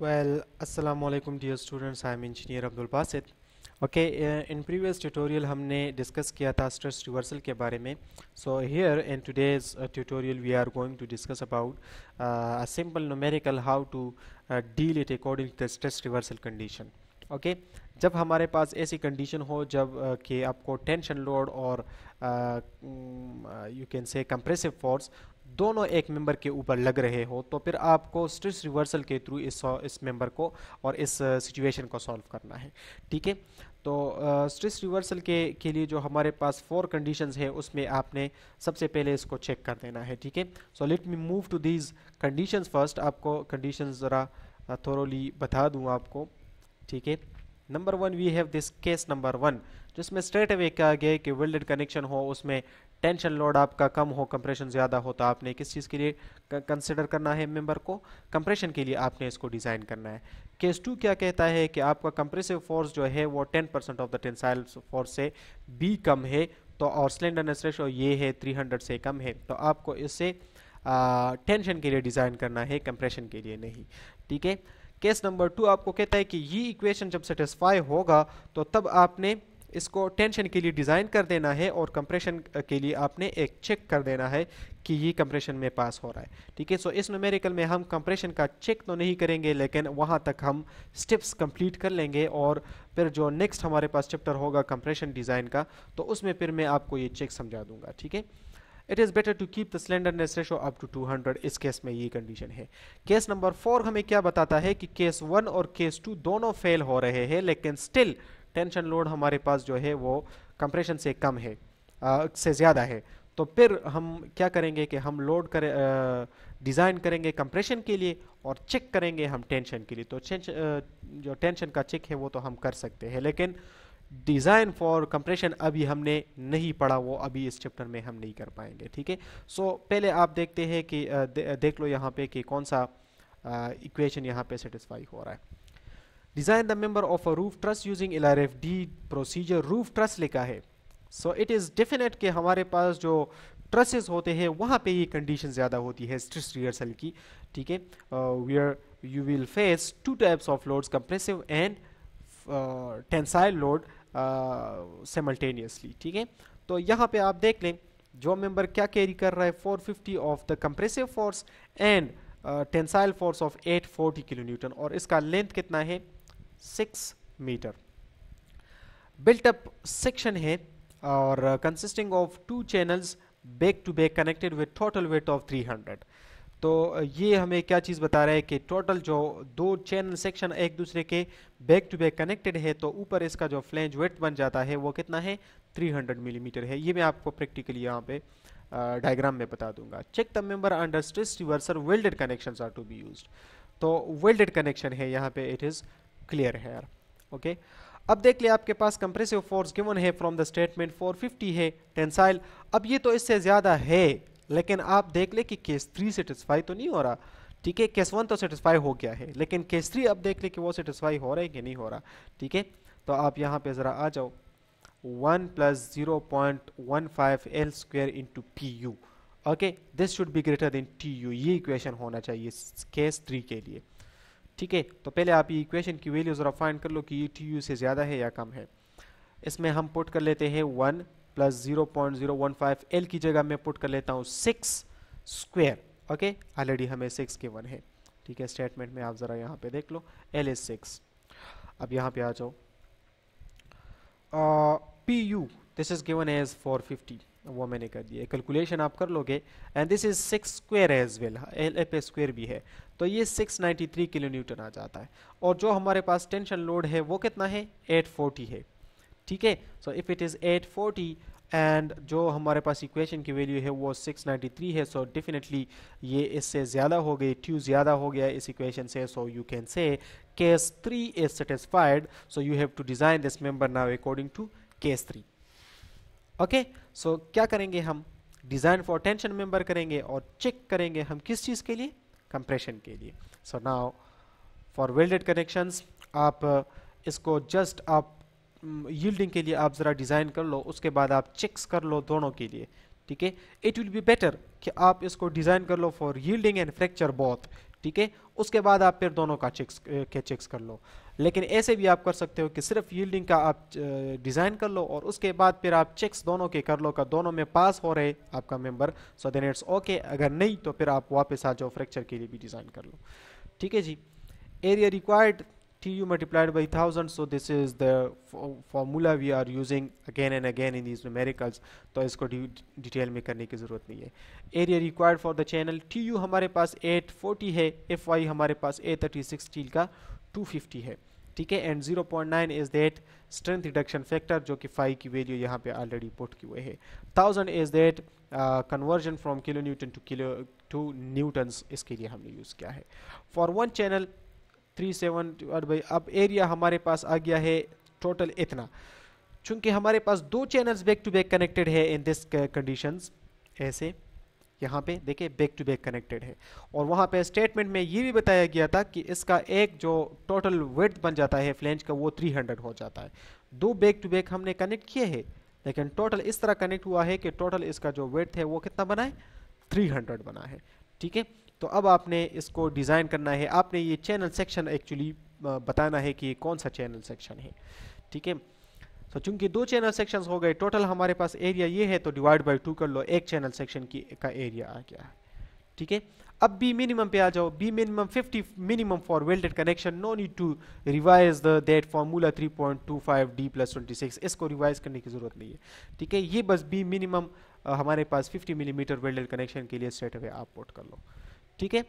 Well, assalamu alaikum dear students, I am engineer Abdul Basit. Okay, uh, in previous tutorial हमने discuss किया था stress reversal ke bare mein So here in today's uh, tutorial we are going to discuss about uh, a simple numerical how to uh, deal it according to the stress reversal condition. Okay, जब हमारे पास ऐसी condition हो जब uh, कि आपको tension load और you can से compressive force दोनों एक मेंबर के ऊपर लग रहे हो तो फिर आपको स्ट्रेस रिवर्सल के थ्रू इस इस मेंबर को और इस सिचुएशन को सॉल्व करना है ठीक है तो स्ट्रेस रिवर्सल के के लिए जो हमारे पास फोर कंडीशंस है उसमें आपने सबसे पहले इसको चेक कर देना है ठीक है so let me move to these conditions first आपको कंडीशंस ज़रा थोरोली बता दूँ आपको ठीक है number one we have this case number one जिसमें स्ट्रेट अवे कहा गया कि वेल्डेड कनेक्शन हो उसमें टेंशन लोड आपका कम हो कंप्रेशन ज़्यादा हो तो आपने किस चीज़ के लिए कंसिडर करना है मेंबर को कंप्रेशन के लिए आपने इसको डिज़ाइन करना है केस टू क्या कहता है कि आपका कंप्रेसिव फोर्स जो है वो ten percent of the tensile force से भी कम है तो और स्लेंडरनेस रेशो ये है 300 से कम है तो आपको इससे टेंशन के लिए डिज़ाइन करना है कंप्रेशन के लिए नहीं ठीक है केस नंबर टू आपको कहता है कि ये इक्वेशन जब सेटिस्फाई होगा तो तब आपने इसको टेंशन के लिए डिज़ाइन कर देना है और कंप्रेशन के लिए आपने एक चेक कर देना है कि ये कंप्रेशन में पास हो रहा है ठीक है सो इस नोमेरिकल में हम कंप्रेशन का चेक तो नहीं करेंगे लेकिन वहाँ तक हम स्टेप्स कंप्लीट कर लेंगे और फिर जो नेक्स्ट हमारे पास चैप्टर होगा कंप्रेशन डिज़ाइन का तो उसमें फिर मैं आपको ये चेक समझा दूंगा ठीक है it is better to keep the slenderness ratio up to 200 इस केस में ये कंडीशन है केस नंबर फोर हमें क्या बताता है कि केस वन और केस टू दोनों फेल हो रहे हैं लेकिन स्टिल टेंशन लोड हमारे पास जो है वो कंप्रेशन से कम है आ, से ज़्यादा है तो फिर हम क्या करेंगे कि हम लोड करें डिज़ाइन करेंगे कंप्रेशन के लिए और चेक करेंगे हम टेंशन के लिए तो जो टेंशन का चेक है वो तो हम कर सकते हैं लेकिन डिज़ाइन फॉर कंप्रेशन अभी हमने नहीं पढ़ा वो अभी इस चैप्टर में हम नहीं कर पाएंगे ठीक है सो पहले आप देखते हैं कि दे, देख लो यहाँ पे कि कौन सा इक्वेशन यहाँ पे सेटिस्फाई हो रहा है design the member of a roof truss using L R F D procedure roof truss लिखा है सो इट इज़ डेफिनेट के हमारे पास जो ट्रसेस होते हैं वहाँ पर ये कंडीशन ज़्यादा होती है स्ट्रेस रिहर्सल की ठीक है we are you will face two types of loads compressive and tensile load simultaneously ठीक है तो यहाँ पे आप देख लें जो मेंबर क्या कैरी कर रहा है four fifty of the compressive force and tensile force of 840 kilo newton और इसका लेंथ कितना है six metre built up section है और uh, consisting of two channels back to back connected with total width of 300 तो uh, ये हमें क्या चीज़ बता रहा है कि टोटल जो दो चैनल सेक्शन एक दूसरे के बैक टू बैक कनेक्टेड है तो ऊपर इसका जो फ्लेंज वेट बन जाता है वो कितना है 300 मिलीमीटर mm है ये मैं आपको प्रैक्टिकली यहाँ पे डायग्राम uh, में बता दूंगा check the member under stress reversal welded connection are to be used तो वेल्डेड कनेक्शन है यहाँ पे इट इज़ क्लियर है यार ओके अब देख लिया आपके पास कंप्रेसिव फोर्स गिवन है फ्रॉम द स्टेटमेंट 450 है टेंसाइल अब ये तो इससे ज़्यादा है लेकिन आप देख ले कि केस थ्री सेटिस्फाई तो नहीं हो रहा ठीक है केस वन तो सेटिस्फाई हो गया है लेकिन केस थ्री अब देख ले कि वो सेटिस्फाई हो रहा है कि नहीं हो रहा ठीक है तो आप यहाँ पे ज़रा आ जाओ one plus zero point one five L square into P U okay this should be greater than T U ये इक्वेशन होना चाहिए केस थ्री के लिए ठीक है तो पहले आप ये इक्वेशन की वैल्यू ज़रा फाइंड कर लो कि ये टी यू से ज़्यादा है या कम है इसमें हम पुट कर लेते हैं one plus zero point zero one five L की जगह मैं पुट कर लेता हूँ सिक्स स्क्वेयर ओके ऑलरेडी हमें सिक्स के वन है ठीक है स्टेटमेंट में आप ज़रा यहाँ पे देख लो एल इज सिक्स अब यहाँ पे आ जाओ P U this is given as four fifty वो मैंने कर दिया कैलकुलेशन आप कर लोगे and this is six square as well L F square भी है तो ये 693 किलो न्यूटन आ जाता है और जो हमारे पास टेंशन लोड है वो कितना है 840 है ठीक है so if it is 840 and जो हमारे पास इक्वेशन की वैल्यू है वो 693 है सो so डेफिनेटली ये इससे ज़्यादा हो गई ट्यू ज़्यादा हो गया इस इक्वेशन से so you can say case three is satisfied so you have to design this member now according to case three okay so क्या करेंगे हम डिज़ाइन फॉर टेंशन मेंबर करेंगे और चेक करेंगे हम किस चीज़ के लिए कंप्रेशन के लिए so now for welded connections आप uh, इसको जस्ट आप यील्डिंग mm, के लिए आप ज़रा डिज़ाइन कर लो उसके बाद आप चेक्स कर लो दोनों के लिए ठीक है इट विल बी बेटर कि आप इसको डिज़ाइन कर लो for yielding and fracture both ठीक है उसके बाद आप फिर दोनों का चेक के चेक्स कर लो लेकिन ऐसे भी आप कर सकते हो कि सिर्फ यील्डिंग का आप डिज़ाइन कर लो और उसके बाद फिर आप चेक्स दोनों के कर लो का दोनों में पास हो रहे आपका member so then it's okay अगर नहीं तो फिर आप वापस आ जाओ फ्रैक्चर के लिए भी डिज़ाइन कर लो ठीक है जी area required tu multiplied by 1000 so this is the formula we are using again and again in these numericals तो इसको डिटेल में करने की ज़रूरत नहीं है area required for the channel tu हमारे पास 840 है fy हमारे पास 836 स्टील का 250 है ठीक है and 0.9 is that strength reduction factor जो कि फाइव की वैल्यू यहाँ पे ऑलरेडी पुट की हुए है thousand is that conversion from kilo newton to kilo to newtons इसके लिए हमने यूज़ किया है for one channel three seven और भाई अब एरिया हमारे पास आ गया है टोटल इतना चूंकि हमारे पास दो channels back to back connected है इन दिस कंडीशंस ऐसे यहाँ पे देखिए बैक टू बैक कनेक्टेड है और वहाँ पे स्टेटमेंट में ये भी बताया गया था कि इसका एक जो टोटल वेट बन जाता है फ्लेंज का वो 300 हो जाता है दो बैक टू बैक हमने कनेक्ट किए हैं लेकिन टोटल इस तरह कनेक्ट हुआ है कि टोटल इसका जो वेट है वो कितना बना है 300 बना है ठीक है तो अब आपने इसको डिज़ाइन करना है आपने ये चैनल सेक्शन एक्चुअली बताना है कि कौन सा चैनल सेक्शन है ठीक है तो चूंकि दो चैनल सेक्शन हो गए टोटल हमारे पास एरिया ये है तो डिवाइड बाई टू कर लो एक चैनल सेक्शन की का एरिया आ गया ठीक है अब बी मिनिमम पे आ जाओ B minimum 50 minimum for welded connection no need to revise the that formula 3.25 D plus twenty इसको रिवाइज करने की जरूरत नहीं है ठीक है ये बस बी मिनिमम हमारे पास 50 मिलीमीटर वेल्डेड कनेक्शन के लिए स्ट्रेट अवे आप पोर्ट कर लो ठीक है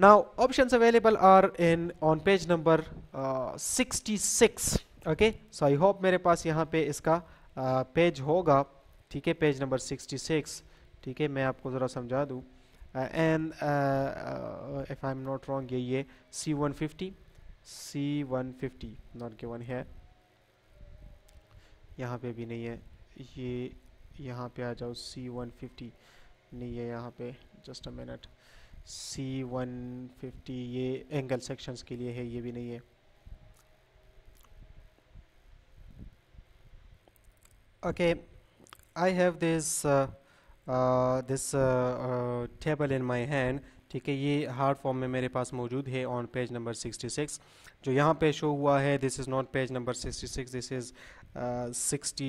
now options available are in on page number 66 okay so I hope मेरे पास यहाँ पे इसका पेज होगा ठीक है पेज नंबर 66 ठीक है मैं आपको ज़रा समझा दूँ and if I am not wrong ये ये C one fifty not K one है यहाँ पे भी नहीं है ये यहाँ पे आ जाओ सी वन फिफ्टी नहीं है यहाँ पे just a minute C one fifty ये एंगल सेक्शंस के लिए है ये भी नहीं है okay I have this this table in my hand ठीक है ये हार्ड फॉर्म में मेरे पास मौजूद है ऑन पेज नंबर 66 जो यहाँ पे शो हुआ है this is not page number 66 this is 60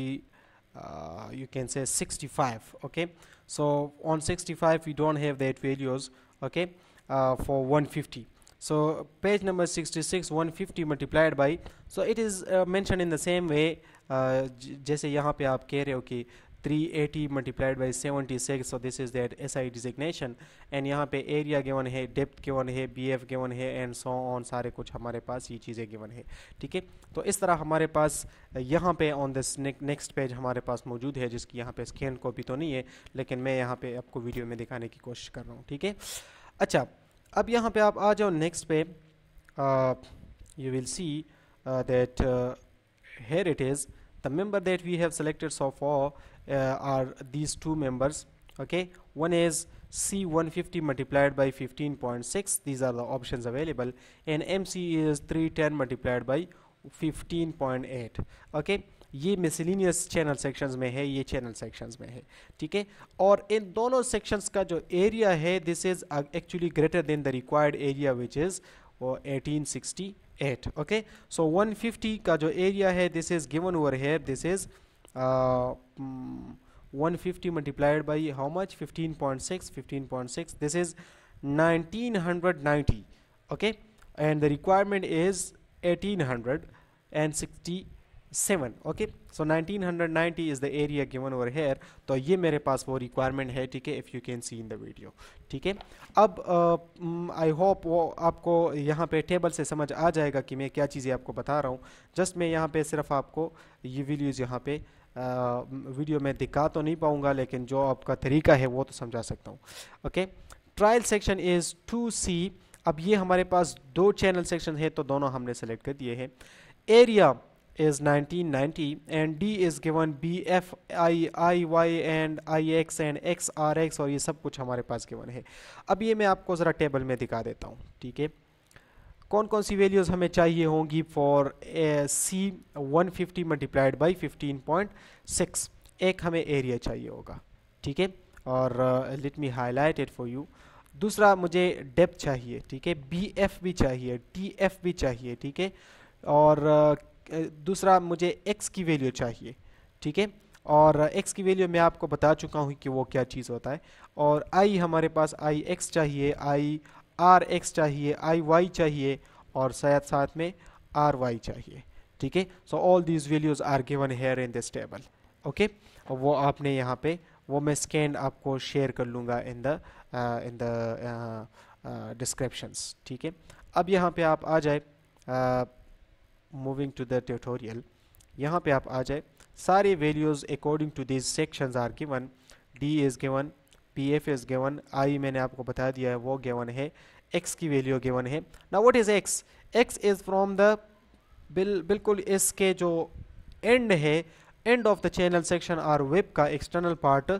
Uh, you can say 65 okay so on 65 we don't have that values okay uh, for 150 so page number 66 150 multiplied by so it is uh, mentioned in the same way uh, जैसे यहाँ पे आप कह रहे हो कि 380 multiplied by six so this is that S I designation and यहाँ पे एरिया गेवन है डेप्थ गेवन है बी एफ गेवन है एंड सो ऑन सारे कुछ हमारे पास ये चीज़ें गेवन है ठीक है तो इस तरह हमारे पास यहाँ पे ऑन दिस नेक्स्ट पेज हमारे पास मौजूद है जिसकी यहाँ पे स्कैन कॉपी तो नहीं है लेकिन मैं यहाँ पे आपको वीडियो में दिखाने की कोशिश कर रहा हूँ ठीक है अच्छा अब यहाँ पे आप आ जाओ नेक्स्ट पे you will see that here it is the member that we have selected so far uh, are these two members okay one is C150 multiplied by 15.6 these are the options available and MC is 310 multiplied by 15.8 okay ये miscellaneous channel sections है channel sections में है ठीक है और इन दोनों sections का जो area है this is uh, actually greater than the required area, which is 1860 uh, eight okay so 150 का जो एरिया है this is given over here this is 150 fifty multiplied by how much 15.6 15.6 this is 1990 okay and the requirement is 1800 and 60 seven okay so 1990 is the area given over here तो ये मेरे पास वो requirement है ठीक है if you can see in the video ठीक है अब आई uh, होप वो आपको यहाँ पे टेबल से समझ आ जाएगा कि मैं क्या चीज़ें आपको बता रहा हूँ जस्ट मैं यहाँ पे सिर्फ आपको ये वीडियोज़ यहाँ पे वीडियो में दिखा तो नहीं पाऊँगा लेकिन जो आपका तरीका है वो तो समझा सकता हूँ okay trial section is to see अब ये हमारे पास दो चैनल सेक्शन है तो दोनों हमने सेलेक्ट कर दिए हैं area is 1990 and D is given B F I I Y and I X and X R X और ये सब कुछ हमारे पास गिवन है अब ये मैं आपको ज़रा टेबल में दिखा देता हूँ ठीक है कौन कौन सी वैल्यूज़ हमें चाहिए होंगी for C 150 fifty multiplied by fifteen point six एक हमें एरिया चाहिए होगा ठीक है और let me highlight it for you दूसरा मुझे डेप चाहिए ठीक है बी एफ भी चाहिए टी एफ भी चाहिए ठीक है और दूसरा मुझे एक्स की वैल्यू चाहिए ठीक है और एक्स की वैल्यू मैं आपको बता चुका हूँ कि वो क्या चीज़ होता है और आई हमारे पास आई एक्स चाहिए आई आर एक्स चाहिए आई वाई चाहिए और साथ साथ में आर वाई चाहिए ठीक है so all these values are given here in this table okay वो आपने यहाँ पे वो मैं स्कैन आपको शेयर कर लूँगा in the in the descriptions ठीक है अब यहाँ पे आप आ जाए uh, moving to the tutorial यहाँ पे आप आ जाए सारे values according to this sections are given D is given P F is given I मैंने आपको बता दिया है वो गिवन है एक्स की वैल्यू गिवन है ना what is X X is from the बिल बिल्कुल इसके जो एंड है end of the channel section or web का external part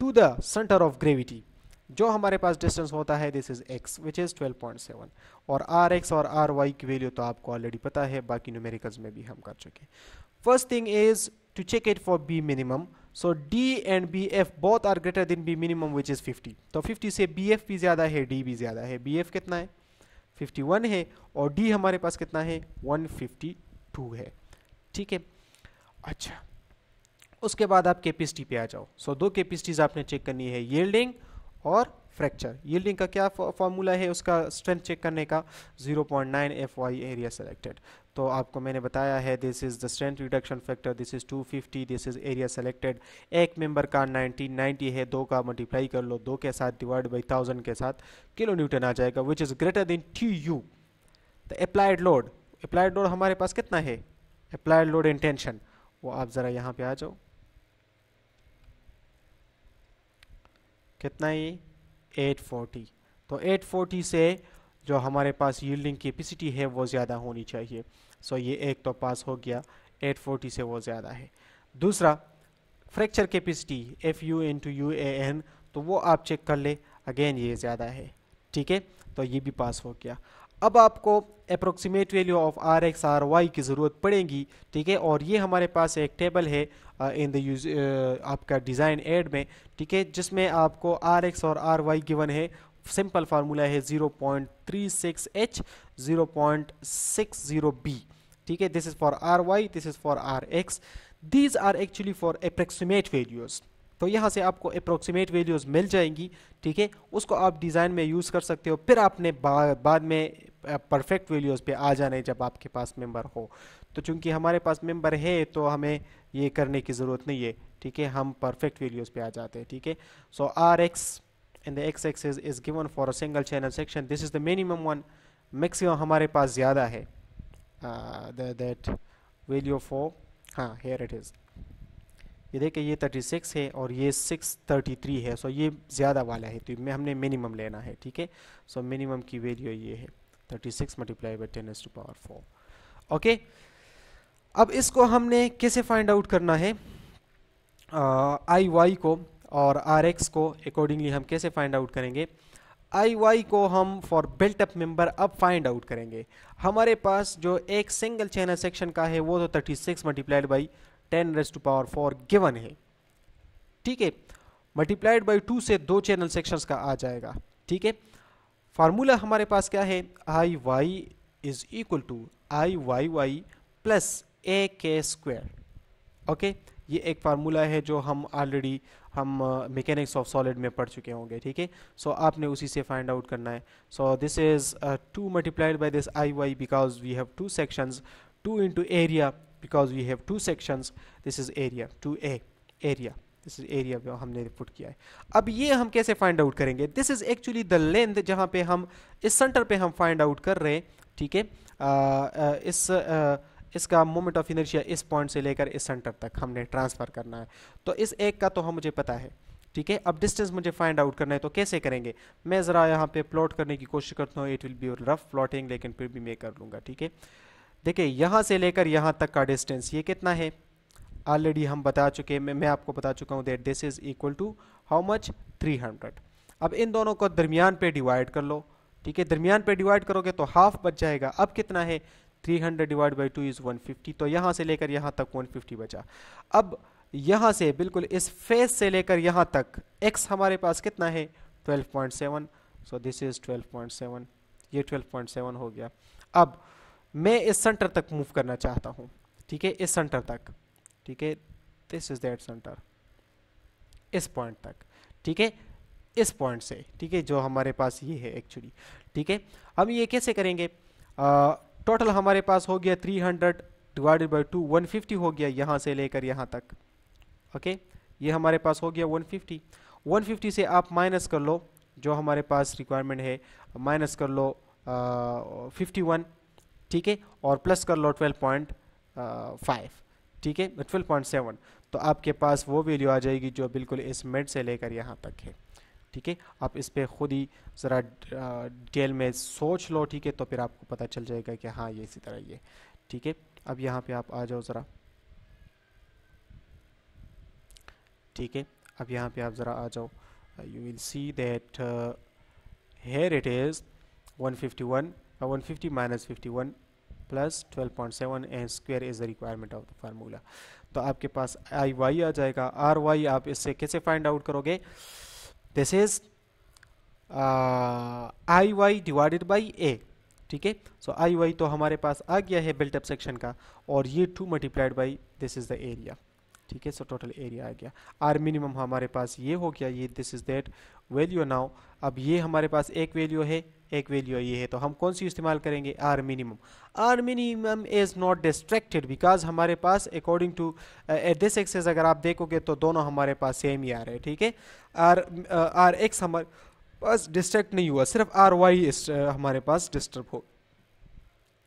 to the centre of gravity जो हमारे पास डिस्टेंस होता है this is X which is 12.7 और आर एक्स और आर वाई की वैल्यू तो आपको ऑलरेडी पता है बाकी न्यूमेरिकल्स में भी हम कर चुके first thing is to check it for B minimum so D and B F both are greater than B minimum which is 50 तो 50 से बी एफ भी ज़्यादा है डी भी ज़्यादा है बी एफ कितना है 51 है और डी हमारे पास कितना है 152 है ठीक है अच्छा उसके बाद आप कैपेसिटी पे आ जाओ सो so, दो कैपेसिटीज़ आपने चेक करनी है येल्डिंग और फ्रैक्चर यील्डिंग का क्या फॉर्मूला है उसका स्ट्रेंथ चेक करने का 0.9 एफ वाई एरिया सेलेक्टेड तो आपको मैंने बताया है this is the strength reduction factor this is 250 this is area selected एक मेंबर का 1990 है दो का मल्टीप्लाई कर लो दो के साथ डिवाइड बाई थाउजेंड के साथ किलो न्यूटन आ जाएगा which is greater than T U the applied load applied load हमारे पास कितना है अप्लाइड लोड इंटेंशन वो आप ज़रा यहाँ पे आ जाओ कितना है ये 840 तो 840 से जो हमारे पास यील्डिंग कैपेसिटी है वो ज़्यादा होनी चाहिए सो ये एक तो पास हो गया 840 से वो ज़्यादा है दूसरा fracture capacity F U into U A N तो वो आप चेक कर ले अगेन ये ज़्यादा है ठीक है तो ये भी पास हो गया अब आपको approximate value of R X R Y की ज़रूरत पड़ेगी ठीक है और ये हमारे पास एक टेबल है इन द यूज आपका डिज़ाइन एड में ठीक है जिसमें आपको आर एक्स और आर वाई गिवन है सिंपल फार्मूला है 0.36 सिक्स ज़ीरो बी ठीक है this is for R Y this is for R X these are actually for approximate values तो यहाँ से आपको अप्रोक्सीमेट वैल्यूज़ मिल जाएंगी ठीक है उसको आप डिज़ाइन में यूज़ कर सकते हो फिर आपने बा, बाद में परफेक्ट वैल्यूज़ पे आ जाने जब आपके पास मेंबर हो तो चूंकि हमारे पास मेंबर है तो हमें ये करने की ज़रूरत नहीं है ठीक है हम परफेक्ट वैल्यूज़ पे आ जाते हैं ठीक है so R X in the X axis is given for a single channel section this is the minimum one maximum हमारे पास ज़्यादा है दैट वैल्यू फॉर हाँ हेयर इट इज़ ये देखिए ये 36 है और ये 633 है सो ये ज़्यादा वाला है तो इसमें हमने मिनिमम लेना है ठीक है सो मिनिमम की वैल्यू ये है 36 six multiply by ten to power four okay अब इसको हमने कैसे फाइंड आउट करना है आई वाई को और आर एक्स को अकॉर्डिंगली हम कैसे फाइंड आउट करेंगे आई वाई को हम फॉर बिल्ट अप मेंबर अब फाइंड आउट करेंगे हमारे पास जो एक सिंगल चैनल सेक्शन का है वो तो 36 six multiplied by ten raise to power four given है ठीक है मल्टीप्लाइड बाई टू से दो चैनल सेक्शंस का आ जाएगा ठीक है फार्मूला हमारे पास क्या है I Y is equal to I Y Y plus A K square okay ये एक फार्मूला है जो हम ऑलरेडी हम मैकेनिक्स ऑफ सॉलिड में पढ़ चुके होंगे ठीक है सो आपने उसी से फाइंड आउट करना है so this is two multiplied by this I Y because we have two sections to into area because we have two sections this is area 2a area this is area हमने report किया है अब ये हम कैसे find out करेंगे this is actually the length जहाँ पे हम इस सेंटर पे हम फाइंड आउट कर रहे हैं ठीक है इस आ, इसका मोमेंट ऑफ इनर्शिया इस पॉइंट से लेकर इस सेंटर तक हमने ट्रांसफ़र करना है तो इस एक का तो हम मुझे पता है ठीक है अब डिस्टेंस मुझे फाइंड आउट करना है तो कैसे करेंगे मैं ज़रा यहाँ पे प्लॉट करने की कोशिश करता हूँ it will be rough plotting लेकिन फिर भी मैं कर लूँगा ठीक है देखिए यहाँ से लेकर यहाँ तक का डिस्टेंस ये कितना है ऑलरेडी हम बता चुके मैं मैं आपको बता चुका हूँ that this is equal to how much 300 अब इन दोनों को दरमियान पे डिवाइड कर लो ठीक है दरमियान पे डिवाइड करोगे तो हाफ बच जाएगा अब कितना है 300 hundred divide by two is fifty तो यहाँ से लेकर यहाँ तक 150 बचा अब यहाँ से बिल्कुल इस फेस से लेकर यहाँ तक एक्स हमारे पास कितना है seven so this is seven ये सेवन हो गया अब मैं इस सेंटर तक मूव करना चाहता हूँ ठीक है इस सेंटर तक ठीक है दिस इज दैट सेंटर इस पॉइंट तक ठीक है इस पॉइंट से ठीक है जो हमारे पास ये है एक्चुअली ठीक है हम ये कैसे करेंगे टोटल हमारे पास हो गया 300 डिवाइडेड बाई टू वन हो गया यहाँ से लेकर यहाँ तक ओके ये हमारे पास हो गया 150 150 से आप माइनस कर लो जो हमारे पास रिक्वायरमेंट है माइनस कर लो फिफ्टी वन ठीक है और प्लस कर लो ट्वेल्व पॉइंट फाइव ठीक है ट्वेल्व पॉइंट सेवन तो आपके पास वो वैल्यू आ जाएगी जो बिल्कुल इस मिड से लेकर यहाँ तक है ठीक है आप इस पर खुद ही ज़रा डिटेल में सोच लो ठीक है तो फिर आपको पता चल जाएगा कि हाँ ये इसी तरह ये ठीक है अब यहाँ पे आप आ जाओ ज़रा ठीक है अब यहाँ पे आप ज़रा आ जाओ you will see that here it is 151 Now 150 minus 51 plus 12.7 N square is the requirement of the formula तो आपके पास आई वाई आ जाएगा आर वाई आप इससे कैसे फाइंड आउट करोगे this is I Y divided by A ठीक है सो आई वाई तो हमारे पास आ गया है बिल्टअप सेक्शन का और ये two multiplied by this is the area ठीक है सो टोटल एरिया आ गया आर मिनिमम हमारे पास ये हो गया ये this is that value now अब ये हमारे पास एक वैल्यू है एक वैल्यू ये है तो हम कौन सी इस्तेमाल करेंगे R minimum R minimum is not distracted because हमारे पास according to at this axis अगर आप देखोगे तो दोनों हमारे पास सेम ही आ रहे हैं ठीक है आर आर एक्स हमारे पास डिस्ट्रैक्ट नहीं हुआ सिर्फ आर वाई uh, हमारे पास डिस्टर्ब हो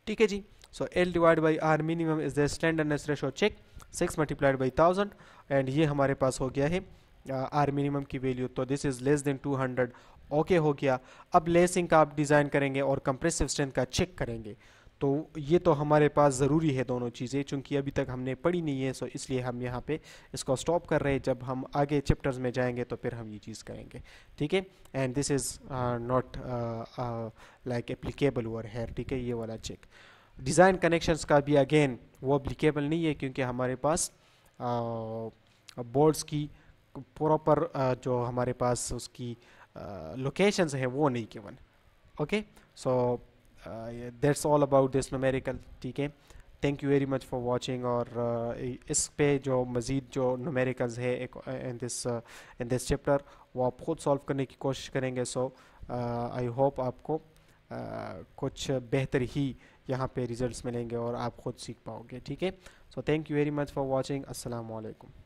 ठीक है जी so L divide by R minimum is the slenderness ratio check six multiplied by thousand and ये हमारे पास हो गया है आर मिनिमम की वैल्यू तो this is less than two hundred okay हो गया अब लेसिंग का आप डिज़ाइन करेंगे और कंप्रेसिव स्ट्रेंथ का चेक करेंगे तो ये तो हमारे पास ज़रूरी है दोनों चीज़ें चूँकि अभी तक हमने पढ़ी नहीं है सो इसलिए हम यहाँ पे इसको स्टॉप कर रहे हैं जब हम आगे चैप्टर्स में जाएंगे तो फिर हम ये चीज़ करेंगे ठीक है and this is not like applicable over here ठीक है ये वाला चेक डिज़ाइन कनेक्शंस का भी अगेन वो अप्लीकेबल नहीं है क्योंकि हमारे पास बोर्ड्स की प्रॉपर जो हमारे पास उसकी लोकेशंस हैं वो नहीं केवल okay so that's all about this numerical ठीक है thank you very much for watching और uh, इस पे जो मज़ीद जो नोमेरिकल्स है in this in this chapter वो आप खुद सॉल्व करने की कोशिश करेंगे सो आई होप आपको uh, कुछ बेहतर ही यहाँ पे रिजल्ट्स मिलेंगे और आप खुद सीख पाओगे ठीक है so thank you very much for watching असलकम